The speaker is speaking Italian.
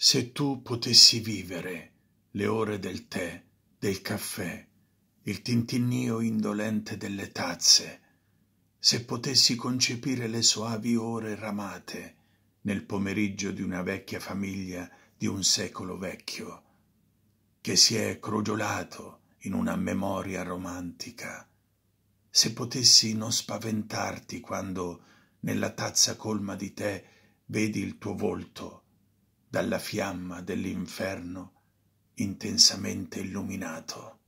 Se tu potessi vivere le ore del tè, del caffè, il tintinnio indolente delle tazze, se potessi concepire le soavi ore ramate nel pomeriggio di una vecchia famiglia di un secolo vecchio, che si è crogiolato in una memoria romantica, se potessi non spaventarti quando nella tazza colma di tè vedi il tuo volto dalla fiamma dell'inferno intensamente illuminato.